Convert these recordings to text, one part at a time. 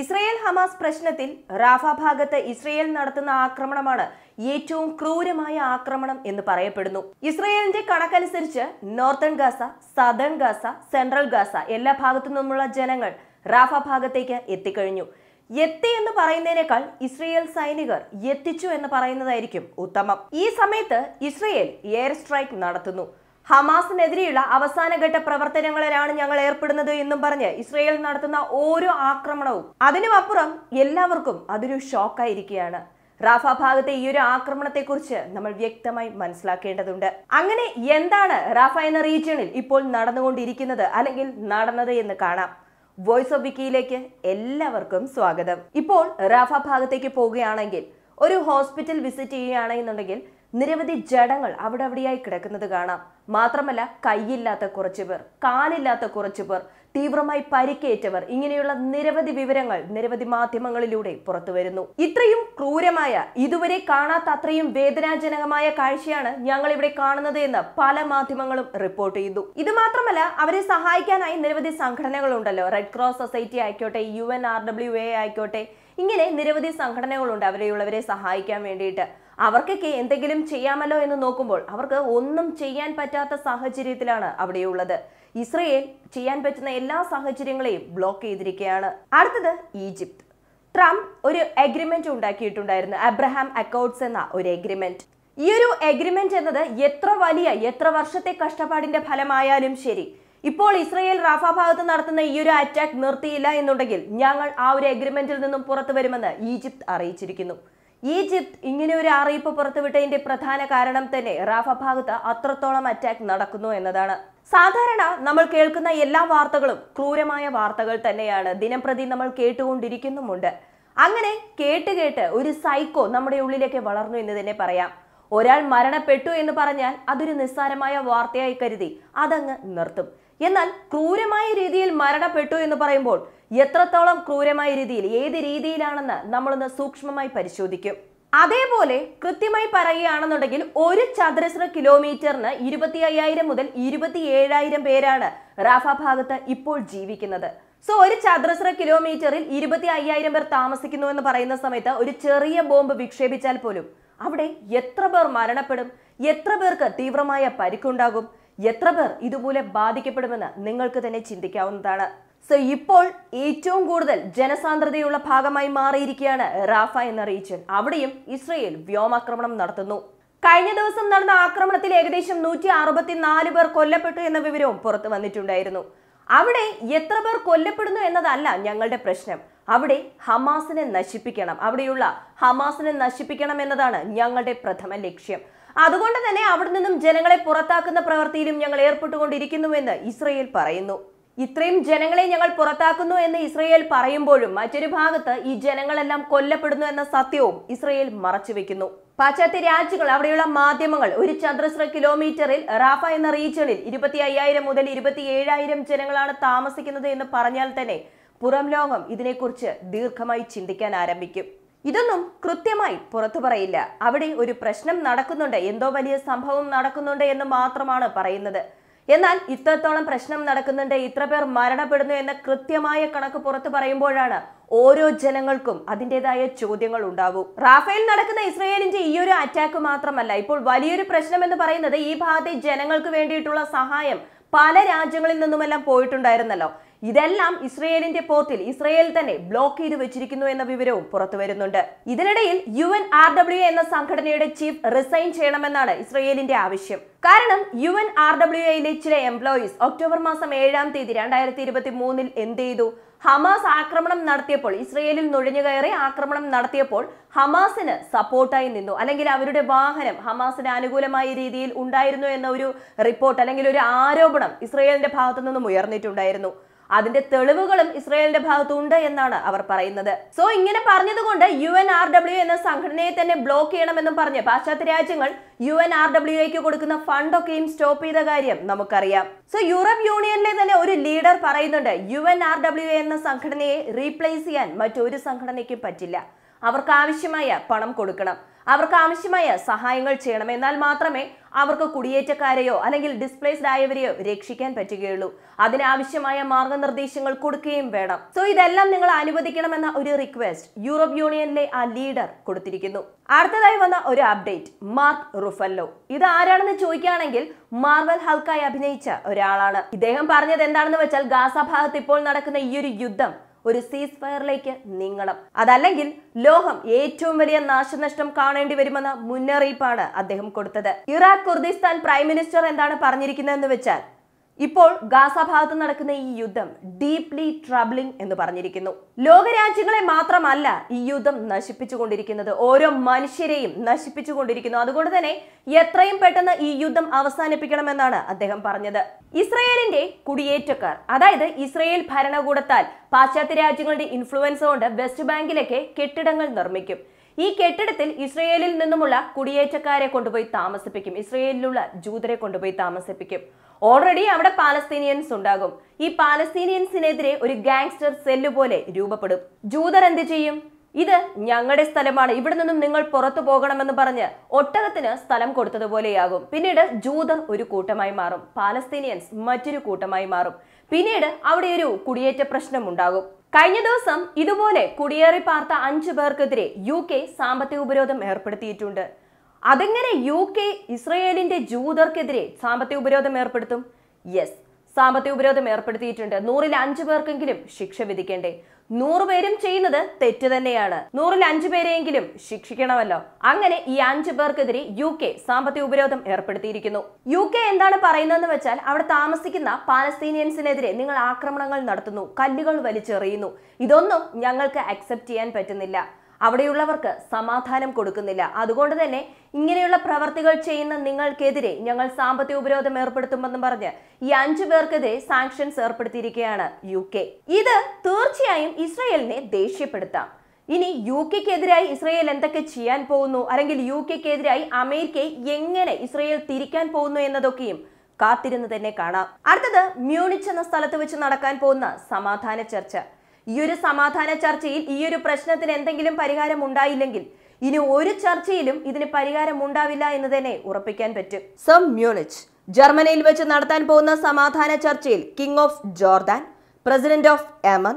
Israel Hamas പ്രശ്നത്തിൽ Rafah ഭാഗത്ത് Israel നടത്തുന്ന ആക്രമണമാണ് ഏറ്റവും ക്രൂരമായ ആക്രമണം എന്ന് പറയപ്പെടുന്നു ഇസ്രയേലിന്റെ കണക്കനുസരിച്ച് northern Gaza southern Gaza central Gaza എല്ലാ ഭാഗത്തു നിന്നുമുള്ള ജനങ്ങൾ റാഫ ഭാഗത്തേക്ക് എത്തിക്കഴിഞ്ഞു എത്തി എന്ന് പറയുന്നതിനേക്കാൾ ഇസ്രയേൽ സൈനികർ എത്തിച്ചു എന്ന് പറയുന്നതായിരിക്കും ഉത്തമം ഈ സമയത്ത് ഇസ്രയേൽ എയർ സ്ട്രൈക്ക് നടത്തുന്നു ഹമാസിനെതിരെയുള്ള അവസാനഘട്ട പ്രവർത്തനങ്ങളിലാണ് ഞങ്ങൾ ഏർപ്പെടുന്നത് എന്നും പറഞ്ഞ് ഇസ്രയേൽ നടത്തുന്ന ഓരോ ആക്രമണവും അതിനുമപ്പുറം എല്ലാവർക്കും അതൊരു ഷോക്കായിരിക്കുകയാണ് റാഫ ഭാഗത്തെ ഈ ഒരു ആക്രമണത്തെക്കുറിച്ച് നമ്മൾ വ്യക്തമായി മനസ്സിലാക്കേണ്ടതുണ്ട് അങ്ങനെ എന്താണ് റാഫ എന്ന റീജിയണിൽ ഇപ്പോൾ നടന്നുകൊണ്ടിരിക്കുന്നത് അല്ലെങ്കിൽ നടന്നത് എന്ന് കാണാം വോയിസ് ഓഫ് വിക്കിയിലേക്ക് എല്ലാവർക്കും സ്വാഗതം ഇപ്പോൾ റാഫ ഭാഗത്തേക്ക് പോവുകയാണെങ്കിൽ ഒരു ഹോസ്പിറ്റൽ വിസിറ്റ് ചെയ്യുകയാണെന്നുണ്ടെങ്കിൽ നിരവധി ജഡങ്ങൾ അവിടെ അവിടെയായി കിടക്കുന്നത് കാണാം മാത്രമല്ല കൈയില്ലാത്ത കുറച്ചു പേർ കാലില്ലാത്ത കുറച്ചു പേർ തീവ്രമായി പരിക്കേറ്റവർ ഇങ്ങനെയുള്ള നിരവധി വിവരങ്ങൾ നിരവധി മാധ്യമങ്ങളിലൂടെ പുറത്തു വരുന്നു ഇത്രയും ക്രൂരമായ ഇതുവരെ കാണാത്ത അത്രയും വേദനാജനകമായ കാഴ്ചയാണ് ഞങ്ങൾ ഇവിടെ കാണുന്നത് എന്ന് പല മാധ്യമങ്ങളും റിപ്പോർട്ട് ചെയ്തു ഇത് മാത്രമല്ല അവരെ സഹായിക്കാനായി നിരവധി സംഘടനകളുണ്ടല്ലോ റെഡ് ക്രോസ് സൊസൈറ്റി ആയിക്കോട്ടെ U N R W A ആയിക്കോട്ടെ ഇങ്ങനെ നിരവധി സംഘടനകളുണ്ട് അവരെയുള്ളവരെ സഹായിക്കാൻ വേണ്ടിയിട്ട് അവർക്കൊക്കെ എന്തെങ്കിലും ചെയ്യാമല്ലോ എന്ന് നോക്കുമ്പോൾ അവർക്ക് ഒന്നും ചെയ്യാൻ പറ്റാത്ത സാഹചര്യത്തിലാണ് അവിടെയുള്ളത് ഇസ്രയേൽ ചെയ്യാൻ പറ്റുന്ന എല്ലാ സാഹചര്യങ്ങളെയും ബ്ലോക്ക് ചെയ്തിരിക്കുകയാണ് അടുത്തത് ഈജിപ്ത് ട്രംപ് ഒരു എഗ്രിമെന്റ് ഉണ്ടാക്കിയിട്ടുണ്ടായിരുന്നു അബ്രഹാം അക്കൗണ്ട്സ് എന്ന ഒരു എഗ്രിമെന്റ് ഈ ഒരു എഗ്രിമെന്റ് എന്നത് എത്ര വലിയ എത്ര വർഷത്തെ കഷ്ടപ്പാടിന്റെ ഫലമായാലും ശരി ഇപ്പോൾ ഇസ്രയേൽ റാഫ ഭാഗത്ത് നടത്തുന്ന ഈ ഒരു അറ്റാക്ക് നിർത്തിയില്ല എന്നുണ്ടെങ്കിൽ ഞങ്ങൾ ആ ഒരു എഗ്രിമെന്റിൽ നിന്നും പുറത്തു വരുമെന്ന് ഈജിപ്ത് അറിയിച്ചിരിക്കുന്നു ഈജിപ്ത് ഇങ്ങനെ ഒരു അറിയിപ്പ് പുറത്തുവിട്ടതിന്റെ പ്രധാന കാരണം തന്നെ റാഫ ഭാഗത്ത് അത്രത്തോളം അറ്റാക്ക് നടക്കുന്നു എന്നതാണ് സാധാരണ നമ്മൾ കേൾക്കുന്ന എല്ലാ വാർത്തകളും ക്രൂരമായ വാർത്തകൾ തന്നെയാണ് ദിനംപ്രതി നമ്മൾ കേട്ടുകൊണ്ടിരിക്കുന്നുമുണ്ട് അങ്ങനെ കേട്ട് കേട്ട് ഒരു സൈക്കോ നമ്മുടെ ഉള്ളിലേക്ക് വളർന്നു എന്ന് തന്നെ പറയാം ഒരാൾ മരണപ്പെട്ടു എന്ന് പറഞ്ഞാൽ അതൊരു നിസ്സാരമായ വാർത്തയായി കരുതി അതങ്ങ് നിർത്തും എന്നാൽ ക്രൂരമായ രീതിയിൽ മരണപ്പെട്ടു എന്ന് പറയുമ്പോൾ എത്രത്തോളം ക്രൂരമായ രീതിയിൽ ഏത് രീതിയിലാണെന്ന് നമ്മളൊന്ന് സൂക്ഷ്മമായി പരിശോധിക്കും അതേപോലെ കൃത്യമായി പറയുകയാണെന്നുണ്ടെങ്കിൽ ഒരു ചതുരശ്ര കിലോമീറ്ററിന് ഇരുപത്തി അയ്യായിരം മുതൽ ഇരുപത്തി ഏഴായിരം പേരാണ് റാഫ ഭാഗത്ത് ഇപ്പോൾ ജീവിക്കുന്നത് സോ ഒരു ചതുരശ്ര കിലോമീറ്ററിൽ ഇരുപത്തി അയ്യായിരം പേർ താമസിക്കുന്നു എന്ന് പറയുന്ന സമയത്ത് ഒരു ചെറിയ ബോംബ് വിക്ഷേപിച്ചാൽ പോലും അവിടെ എത്ര പേർ മരണപ്പെടും എത്ര പേർക്ക് തീവ്രമായ പരിക്കുണ്ടാകും എത്ര പേർ ഇതുപോലെ ബാധിക്കപ്പെടുമെന്ന് നിങ്ങൾക്ക് തന്നെ ചിന്തിക്കാവുന്നതാണ് സോ ഇപ്പോൾ ഏറ്റവും കൂടുതൽ ജനസാന്ദ്രതയുള്ള ഭാഗമായി മാറിയിരിക്കുകയാണ് റാഫ എന്ന റീജിയൻ അവിടെയും ഇസ്രയേൽ വ്യോമാക്രമണം നടത്തുന്നു കഴിഞ്ഞ ദിവസം നടന്ന ആക്രമണത്തിൽ ഏകദേശം നൂറ്റി അറുപത്തിനാല് പേർ കൊല്ലപ്പെട്ടു എന്ന വിവരവും പുറത്തു വന്നിട്ടുണ്ടായിരുന്നു അവിടെ എത്ര പേർ കൊല്ലപ്പെടുന്നു എന്നതല്ല ഞങ്ങളുടെ പ്രശ്നം അവിടെ ഹമാസിനെ നശിപ്പിക്കണം അവിടെയുള്ള ഹമാസിനെ നശിപ്പിക്കണം എന്നതാണ് ഞങ്ങളുടെ പ്രഥമ ലക്ഷ്യം അതുകൊണ്ട് തന്നെ അവിടെ നിന്നും ജനങ്ങളെ പുറത്താക്കുന്ന പ്രവൃത്തിയിലും ഞങ്ങൾ ഏർപ്പെട്ടുകൊണ്ടിരിക്കുന്നുവെന്ന് ഇസ്രയേൽ പറയുന്നു ഇത്രയും ജനങ്ങളെ ഞങ്ങൾ പുറത്താക്കുന്നു എന്ന് ഇസ്രയേൽ പറയുമ്പോഴും മറ്റൊരു ഭാഗത്ത് ഈ ജനങ്ങളെല്ലാം കൊല്ലപ്പെടുന്നു എന്ന സത്യവും ഇസ്രയേൽ മറച്ചുവെക്കുന്നു പാശ്ചാത്യ രാജ്യങ്ങൾ അവിടെയുള്ള മാധ്യമങ്ങൾ ഒരു ചതുരശ്ര കിലോമീറ്ററിൽ റാഫ എന്ന റീജിയണിൽ ഇരുപത്തി അയ്യായിരം മുതൽ ഇരുപത്തി ഏഴായിരം ജനങ്ങളാണ് താമസിക്കുന്നത് എന്ന് പറഞ്ഞാൽ തന്നെ പുറം ലോകം ഇതിനെക്കുറിച്ച് ദീർഘമായി ചിന്തിക്കാൻ ആരംഭിക്കും ഇതൊന്നും കൃത്യമായി പുറത്തു പറയില്ല അവിടെ ഒരു പ്രശ്നം നടക്കുന്നുണ്ട് എന്തോ വലിയ സംഭവം നടക്കുന്നുണ്ട് എന്ന് മാത്രമാണ് പറയുന്നത് എന്നാൽ ഇത്രത്തോളം പ്രശ്നം നടക്കുന്നുണ്ട് ഇത്ര പേർ മരണപ്പെടുന്നു എന്ന കൃത്യമായ കണക്ക് പുറത്തു പറയുമ്പോഴാണ് ഓരോ ജനങ്ങൾക്കും അതിൻ്റെതായ ചോദ്യങ്ങൾ ഉണ്ടാവും റാഫേൽ നടക്കുന്ന ഇസ്രയേലിന്റെ ഈ ഒരു അറ്റാക്ക് മാത്രമല്ല ഇപ്പോൾ വലിയൊരു പ്രശ്നം എന്ന് പറയുന്നത് ഈ ഭാഗത്തെ ജനങ്ങൾക്ക് വേണ്ടിയിട്ടുള്ള സഹായം പല രാജ്യങ്ങളിൽ നിന്നുമെല്ലാം പോയിട്ടുണ്ടായിരുന്നല്ലോ ഇതെല്ലാം ഇസ്രയേലിന്റെ പോർട്ടിൽ ഇസ്രയേൽ തന്നെ ബ്ലോക്ക് ചെയ്തു വെച്ചിരിക്കുന്നു എന്ന വിവരവും പുറത്തു വരുന്നുണ്ട് ഇതിനിടയിൽ യു എൻ ആർ ഡബ്ല്യു എന്ന സംഘടനയുടെ ചീഫ് റിസൈൻ ചെയ്യണമെന്നാണ് ഇസ്രയേലിന്റെ ആവശ്യം കാരണം യു എൻ ആർ ഡബ്ല്യു എയിലെ ചില എംപ്ലോയീസ് ഒക്ടോബർ മാസം ഏഴാം തീയതി രണ്ടായിരത്തി ഇരുപത്തി മൂന്നിൽ എന്ത് ചെയ്തു ഹമാസ് ആക്രമണം നടത്തിയപ്പോൾ ഇസ്രയേലിൽ കയറി ആക്രമണം നടത്തിയപ്പോൾ ഹമാസിന് സപ്പോർട്ടായി നിന്നു അല്ലെങ്കിൽ അവരുടെ വാഹനം ഹമാസിന് അനുകൂലമായ രീതിയിൽ ഉണ്ടായിരുന്നു എന്ന ഒരു റിപ്പോർട്ട് അല്ലെങ്കിൽ ഒരു ആരോപണം ഇസ്രയേലിന്റെ ഭാഗത്തു നിന്നും ഉയർന്നിട്ടുണ്ടായിരുന്നു അതിന്റെ തെളിവുകളും ഇസ്രയേലിന്റെ ഭാഗത്തുണ്ട് എന്നാണ് അവർ പറയുന്നത് സോ ഇങ്ങനെ പറഞ്ഞതുകൊണ്ട് യു എൻ ആർ ഡബ്ല്യു എന്ന സംഘടനയെ തന്നെ ബ്ലോക്ക് ചെയ്യണമെന്നും പറഞ്ഞ് പാശ്ചാത്യ രാജ്യങ്ങൾ യു എൻ ആർ ഡബ്ല്യു എക്ക് കൊടുക്കുന്ന ഫണ്ടൊക്കെയും സ്റ്റോപ്പ് ചെയ്ത കാര്യം നമുക്കറിയാം സോ യൂറോപ്പ് യൂണിയനിലെ തന്നെ ഒരു ലീഡർ പറയുന്നുണ്ട് യു എൻ ആർ ഡബ്ല്യു എന്ന സംഘടനയെ റീപ്ലേസ് ചെയ്യാൻ മറ്റൊരു സംഘടനയ്ക്കും പറ്റില്ല അവർക്ക് ആവശ്യമായ പണം കൊടുക്കണം അവർക്ക് ആവശ്യമായ സഹായങ്ങൾ ചെയ്യണം എന്നാൽ മാത്രമേ അവർക്ക് കുടിയേറ്റക്കാരെയോ അല്ലെങ്കിൽ ഡിസ്പ്ലേസ്ഡ് ആയവരെയോ രക്ഷിക്കാൻ പറ്റുകയുള്ളൂ അതിനാവശ്യമായ മാർഗനിർദ്ദേശങ്ങൾ കൊടുക്കുകയും വേണം സോ ഇതെല്ലാം നിങ്ങൾ അനുവദിക്കണമെന്ന ഒരു റിക്വസ്റ്റ് യൂറോപ്യൻ യൂണിയനിലെ ആ ലീഡർ കൊടുത്തിരിക്കുന്നു അടുത്തതായി വന്ന ഒരു അപ്ഡേറ്റ് മാർക്ക് റുഫല്ലോ ഇത് ആരാണെന്ന് ചോദിക്കുകയാണെങ്കിൽ മാർവൽ ഹൾക്കായി അഭിനയിച്ച ഒരാളാണ് ഇദ്ദേഹം പറഞ്ഞത് എന്താണെന്ന് വെച്ചാൽ ഗാസ ഭാഗത്ത് ഇപ്പോൾ നടക്കുന്ന ഈ ഒരു യുദ്ധം ഒരു സീസ് ഫയറിലേക്ക് നീങ്ങണം അതല്ലെങ്കിൽ ലോഹം ഏറ്റവും വലിയ നാശനഷ്ടം കാണേണ്ടി വരുമെന്ന മുന്നറിയിപ്പാണ് അദ്ദേഹം കൊടുത്തത് ഇറാഖ് കുർദിസ്ഥാൻ പ്രൈം മിനിസ്റ്റർ എന്താണ് പറഞ്ഞിരിക്കുന്നതെന്ന് വെച്ചാൽ ഇപ്പോൾ ഗാസ ഭാഗത്ത് നടക്കുന്ന ഈ യുദ്ധം ഡീപ്ലി ട്രബിളിംഗ് എന്ന് പറഞ്ഞിരിക്കുന്നു ലോകരാജ്യങ്ങളെ മാത്രമല്ല ഈ യുദ്ധം നശിപ്പിച്ചുകൊണ്ടിരിക്കുന്നത് ഓരോ മനുഷ്യരെയും നശിപ്പിച്ചുകൊണ്ടിരിക്കുന്നു അതുകൊണ്ട് തന്നെ എത്രയും പെട്ടെന്ന് ഈ യുദ്ധം അവസാനിപ്പിക്കണമെന്നാണ് അദ്ദേഹം പറഞ്ഞത് ഇസ്രയേലിന്റെ കുടിയേറ്റക്കാർ അതായത് ഇസ്രയേൽ ഭരണകൂടത്താൽ പാശ്ചാത്യ രാജ്യങ്ങളുടെ ഇൻഫ്ലുവൻസ് കൊണ്ട് വെസ്റ്റ് ബാങ്കിലൊക്കെ കെട്ടിടങ്ങൾ നിർമ്മിക്കും ഈ കെട്ടിടത്തിൽ ഇസ്രയേലിൽ നിന്നുമുള്ള കുടിയേറ്റക്കാരെ കൊണ്ടുപോയി താമസിപ്പിക്കും ഇസ്രയേലിലുള്ള ജൂതരെ കൊണ്ടുപോയി താമസിപ്പിക്കും ഓൾറെഡി അവിടെ പാലസ്തീനിയൻസ് ഉണ്ടാകും ഈ പാലസ്തീനിയൻസിനെതിരെ ഒരു ഗാങ്സ്റ്റർ സെല്ല് പോലെ രൂപപ്പെടും ജൂതർ എന്ത് ചെയ്യും ഇത് ഞങ്ങളുടെ സ്ഥലമാണ് ഇവിടെ നിന്നും നിങ്ങൾ പുറത്തു പോകണമെന്ന് പറഞ്ഞ് ഒട്ടകത്തിന് സ്ഥലം കൊടുത്തതുപോലെയാകും പിന്നീട് ജൂതർ ഒരു കൂട്ടമായി മാറും പാലസ്തീനിയൻസ് മറ്റൊരു കൂട്ടമായി മാറും പിന്നീട് അവിടെ ഒരു കുടിയേറ്റ പ്രശ്നം ഉണ്ടാകും കഴിഞ്ഞ ദിവസം ഇതുപോലെ കുടിയേറി പാർത്ത അഞ്ച് പേർക്കെതിരെ യു കെ സാമ്പത്തിക ഉപരോധം ഏർപ്പെടുത്തിയിട്ടുണ്ട് അതെങ്ങനെ യു കെ ഇസ്രയേലിന്റെ ജൂതർക്കെതിരെ സാമ്പത്തിക ഉപരോധം ഏർപ്പെടുത്തും യെസ് സാമ്പത്തിക ഉപരോധം ഏർപ്പെടുത്തിയിട്ടുണ്ട് നൂറിൽ അഞ്ച് പേർക്കെങ്കിലും ശിക്ഷ വിധിക്കേണ്ടേ നൂറുപേരും ചെയ്യുന്നത് തെറ്റ് തന്നെയാണ് നൂറിൽ അഞ്ചു പേരെയെങ്കിലും ശിക്ഷിക്കണമല്ലോ അങ്ങനെ ഈ അഞ്ചു പേർക്കെതിരെ യു കെ സാമ്പത്തിക ഉപരോധം ഏർപ്പെടുത്തിയിരിക്കുന്നു യു കെ എന്താണ് പറയുന്നതെന്ന് വെച്ചാൽ അവിടെ താമസിക്കുന്ന പാലസ്തീനിയൻസിനെതിരെ നിങ്ങൾ ആക്രമണങ്ങൾ നടത്തുന്നു കല്ലുകൾ വലിച്ചെറിയുന്നു ഇതൊന്നും ഞങ്ങൾക്ക് അക്സെപ്റ്റ് ചെയ്യാൻ പറ്റുന്നില്ല അവിടെയുള്ളവർക്ക് സമാധാനം കൊടുക്കുന്നില്ല അതുകൊണ്ട് തന്നെ ഇങ്ങനെയുള്ള പ്രവർത്തികൾ ചെയ്യുന്ന നിങ്ങൾക്കെതിരെ ഞങ്ങൾ സാമ്പത്തിക ഉപരോധം ഏർപ്പെടുത്തുമെന്ന് പറഞ്ഞ് ഈ അഞ്ചു പേർക്കെതിരെ സാങ്ഷൻസ് ഏർപ്പെടുത്തിയിരിക്കുകയാണ് യു കെ ഇത് തീർച്ചയായും ഇസ്രയേലിനെ ദേഷ്യപ്പെടുത്താം ഇനി യു കെക്കെതിരായി ഇസ്രയേൽ എന്തൊക്കെ ചെയ്യാൻ പോകുന്നു അല്ലെങ്കിൽ യു കെക്കെതിരായി അമേരിക്കയെ എങ്ങനെ ഇസ്രയേൽ തിരിക്കാൻ പോകുന്നു എന്നതൊക്കെയും കാത്തിരുന്ന് തന്നെ കാണാം അടുത്തത് മ്യൂണിച്ച് എന്ന സ്ഥലത്ത് വെച്ച് നടക്കാൻ പോകുന്ന സമാധാന ചർച്ച ഈ ഒരു സമാധാന ചർച്ചയിൽ ഈ ഒരു പ്രശ്നത്തിന് എന്തെങ്കിലും പരിഹാരം ഉണ്ടായില്ലെങ്കിൽ ഇനി ഒരു ചർച്ചയിലും ഇതിന് പരിഹാരം ഉണ്ടാവില്ല എന്ന് തന്നെ ഉറപ്പിക്കാൻ പറ്റും സം മ്യൂണിച്ച് ജർമ്മനിയിൽ വെച്ച് നടത്താൻ പോകുന്ന സമാധാന ചർച്ചയിൽ king of Jordan president of Yemen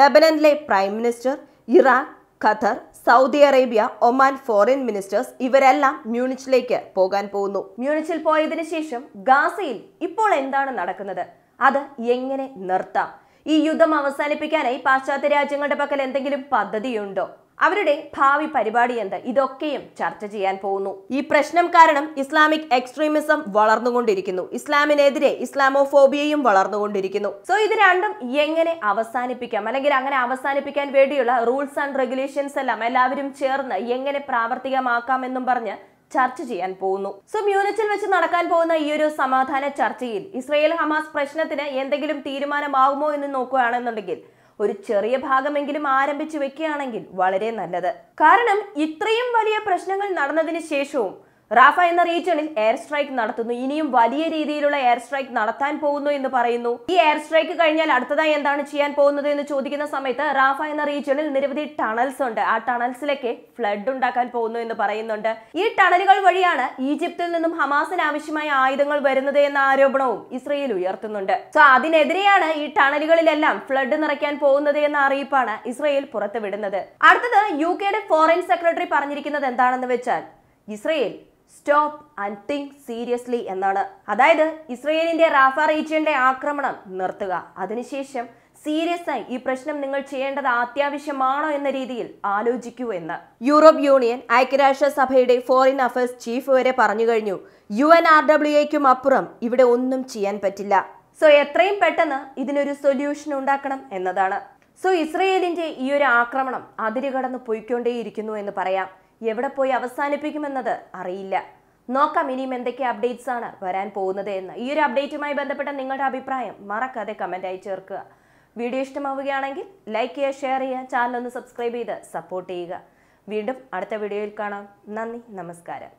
ലബനനിലെ prime minister Iraq Qatar Saudi Arabia Oman foreign ministers ഇവരെല്ലാം മ്യൂണിച്ചിലേക്ക് പോകാൻ പോകുന്നു മ്യൂണിച്ചിൽ പോയതിനു ശേഷം ഗാസയിൽ ഇപ്പോൾ എന്താണ് നടക്കുന്നത് അത് എങ്ങനെ നിർത്താം ഈ യുദ്ധം അവസാനിപ്പിക്കാനായി പാശ്ചാത്യ രാജ്യങ്ങളുടെ പക്കൽ എന്തെങ്കിലും പദ്ധതിയുണ്ടോ അവരുടെ ഭാവി പരിപാടി എന്ത് ഇതൊക്കെയും ചർച്ച ചെയ്യാൻ പോകുന്നു ഈ പ്രശ്നം കാരണം ഇസ്ലാമിക് എക്സ്ട്രീമിസം വളർന്നുകൊണ്ടിരിക്കുന്നു ഇസ്ലാമിനെതിരെ ഇസ്ലാമോഫോബിയയും വളർന്നുകൊണ്ടിരിക്കുന്നു സോ ഇത് രണ്ടും എങ്ങനെ അവസാനിപ്പിക്കാം അല്ലെങ്കിൽ അങ്ങനെ അവസാനിപ്പിക്കാൻ വേണ്ടിയുള്ള റൂൾസ് ആൻഡ് റെഗുലേഷൻസ് എല്ലാം എല്ലാവരും ചേർന്ന് എങ്ങനെ പ്രാവർത്തികമാക്കാം എന്നും പറഞ്ഞ് ചർച്ച ചെയ്യാൻ പോകുന്നു സോ മ്യൂണിച്ചിൽ വെച്ച് നടക്കാൻ പോകുന്ന ഈ ഒരു സമാധാന ചർച്ചയിൽ ഇസ്രയേൽ ഹമാസ് പ്രശ്നത്തിന് എന്തെങ്കിലും തീരുമാനമാകുമോ എന്ന് നോക്കുകയാണെന്നുണ്ടെങ്കിൽ ഒരു ചെറിയ ഭാഗമെങ്കിലും ആരംഭിച്ചു വെക്കുകയാണെങ്കിൽ വളരെ നല്ലത് കാരണം ഇത്രയും വലിയ പ്രശ്നങ്ങൾ നടന്നതിന് ശേഷവും റാഫ എന്ന റീജിയണിൽ എയർ സ്ട്രൈക്ക് നടത്തുന്നു ഇനിയും വലിയ രീതിയിലുള്ള എയർ സ്ട്രൈക്ക് നടത്താൻ പോകുന്നു എന്ന് പറയുന്നു ഈ എയർ സ്ട്രൈക്ക് കഴിഞ്ഞാൽ അടുത്തതായി എന്താണ് ചെയ്യാൻ പോകുന്നത് എന്ന് ചോദിക്കുന്ന സമയത്ത് റാഫ എന്ന റീജിയണിൽ നിരവധി ടണൽസ് ഉണ്ട് ആ ടണൽസിലേക്ക് ഫ്ലഡ് ഉണ്ടാക്കാൻ പോകുന്നു എന്ന് പറയുന്നുണ്ട് ഈ ടണലുകൾ വഴിയാണ് ഈജിപ്തിൽ നിന്നും ഹമാസിന് ആവശ്യമായ ആയുധങ്ങൾ വരുന്നത് എന്ന ആരോപണവും ഇസ്രയേൽ ഉയർത്തുന്നുണ്ട് സോ അതിനെതിരെയാണ് ഈ ടണലുകളിലെല്ലാം ഫ്ലഡ് നിറയ്ക്കാൻ പോകുന്നത് എന്ന അറിയിപ്പാണ് ഇസ്രയേൽ പുറത്തുവിടുന്നത് അടുത്തത് യു കെയുടെ ഫോറിൻ സെക്രട്ടറി പറഞ്ഞിരിക്കുന്നത് എന്താണെന്ന് വെച്ചാൽ Israel stop and think seriously എന്നാണ് അതായത് ഇസ്രയേലിന്റെ റാഫ റീജിയന്റെ ആക്രമണം നിർത്തുക അതിനുശേഷം സീരിയസ് ആയി ഈ പ്രശ്നം നിങ്ങൾ ചെയ്യേണ്ടത് അത്യാവശ്യമാണോ എന്ന രീതിയിൽ ആലോചിക്കൂ എന്ന് യൂറോപ്യ യൂണിയൻ ഐക്യരാഷ്ട്ര സഭയുടെ ഫോറിൻ അഫയേഴ്സ് ചീഫ് വരെ പറഞ്ഞു കഴിഞ്ഞു യു എൻ ആർ ഡബ്ല്യു എക്കും അപ്പുറം ഇവിടെ ഒന്നും ചെയ്യാൻ പറ്റില്ല സോ എത്രയും പെട്ടെന്ന് ഇതിനൊരു സൊല്യൂഷൻ ഉണ്ടാക്കണം എന്നതാണ് സോ ഇസ്രയേലിന്റെ ഈ ഒരു ആക്രമണം അതിരുകടന്ന് പോയിക്കൊണ്ടേയിരിക്കുന്നു എന്ന് പറയാം എവിടെ പോയി അവസാനിപ്പിക്കുമെന്നത് അറിയില്ല നോക്കാം ഇനിയും എന്തൊക്കെ അപ്ഡേറ്റ്സ് ആണ് വരാൻ പോകുന്നത് എന്ന് ഈ ഒരു അപ്ഡേറ്റുമായി ബന്ധപ്പെട്ട നിങ്ങളുടെ അഭിപ്രായം മറക്കാതെ കമൻ്റായി ചേർക്കുക വീഡിയോ ഇഷ്ടമാവുകയാണെങ്കിൽ ലൈക്ക് ചെയ്യുക ഷെയർ ചെയ്യുക ചാനൽ ഒന്ന് സബ്സ്ക്രൈബ് ചെയ്ത് സപ്പോർട്ട് ചെയ്യുക വീണ്ടും അടുത്ത വീഡിയോയിൽ കാണാം നന്ദി നമസ്കാരം